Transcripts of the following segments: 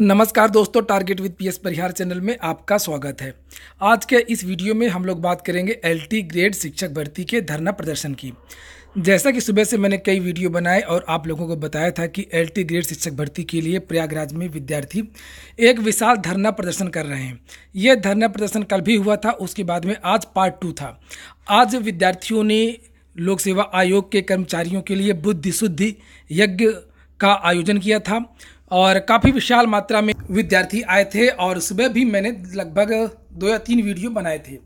नमस्कार दोस्तों target with PS Parihar channel में आपका स्वागत है आज के इस वीडियो में हम लोग बात करेंगे एलटी ग्रेड शिक्षक भर्ती के धरना प्रदर्शन की जैसा कि सुबह से मैंने कई वीडियो बनाए और आप लोगों को बताया था कि एल टी ग्रेड शिक्षक भर्ती के लिए प्रयागराज में विद्यार्थी एक विशाल धरना प्रदर्शन कर रहे हैं यह धरना प्रदर्शन कल भी हुआ था उसके बाद में आज पार्ट टू था आज विद्यार्थियों ने लोक सेवा आयोग के कर्मचारियों के लिए बुद्धि शुद्धि यज्ञ का आयोजन किया था और काफ़ी विशाल मात्रा में विद्यार्थी आए थे और सुबह भी मैंने लगभग दो या तीन वीडियो बनाए थे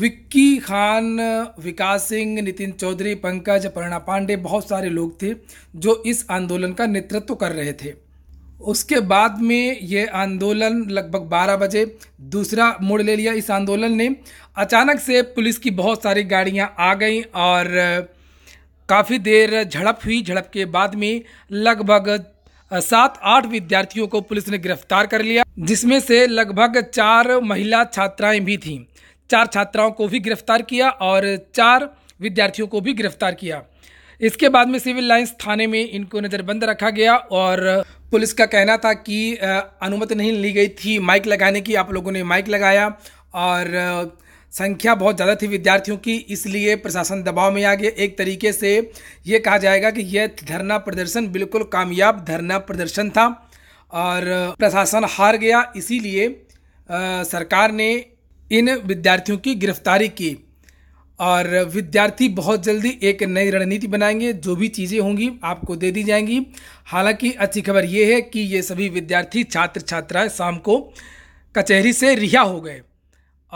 विक्की खान विकास सिंह नितिन चौधरी पंकज अपर्णा पांडे बहुत सारे लोग थे जो इस आंदोलन का नेतृत्व कर रहे थे उसके बाद में ये आंदोलन लगभग 12 बजे दूसरा मोड़ ले लिया इस आंदोलन ने अचानक से पुलिस की बहुत सारी गाड़ियां आ गई और काफ़ी देर झड़प हुई झड़प के बाद में लगभग सात आठ विद्यार्थियों को पुलिस ने गिरफ्तार कर लिया जिसमें से लगभग चार महिला छात्राएं भी थीं चार छात्राओं को भी गिरफ्तार किया और चार विद्यार्थियों को भी गिरफ्तार किया इसके बाद में सिविल लाइंस थाने में इनको नज़रबंद रखा गया और पुलिस का कहना था कि अनुमति नहीं ली गई थी माइक लगाने की आप लोगों ने माइक लगाया और संख्या बहुत ज़्यादा थी विद्यार्थियों की इसलिए प्रशासन दबाव में आ गया एक तरीके से ये कहा जाएगा कि यह धरना प्रदर्शन बिल्कुल कामयाब धरना प्रदर्शन था और प्रशासन हार गया इसीलिए सरकार ने इन विद्यार्थियों की गिरफ्तारी की और विद्यार्थी बहुत जल्दी एक नई रणनीति बनाएंगे जो भी चीज़ें होंगी आपको दे दी जाएंगी हालांकि अच्छी खबर ये है कि ये सभी विद्यार्थी छात्र छात्राएं शाम को कचहरी से रिहा हो गए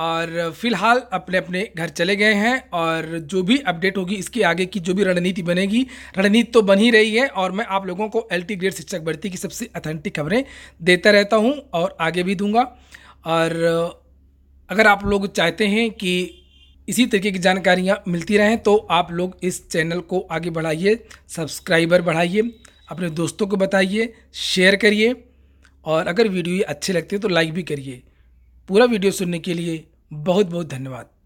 और फिलहाल अपने अपने घर चले गए हैं और जो भी अपडेट होगी इसके आगे की जो भी रणनीति बनेगी रणनीति तो बन ही रही है और मैं आप लोगों को एल ग्रेड शिक्षक भर्ती की सबसे अथेंटिक खबरें देता रहता हूँ और आगे भी दूंगा और अगर आप लोग चाहते हैं कि इसी तरीके की जानकारियाँ मिलती रहें तो आप लोग इस चैनल को आगे बढ़ाइए सब्सक्राइबर बढ़ाइए अपने दोस्तों को बताइए शेयर करिए और अगर वीडियो ये अच्छे लगते हैं तो लाइक भी करिए पूरा वीडियो सुनने के लिए बहुत बहुत धन्यवाद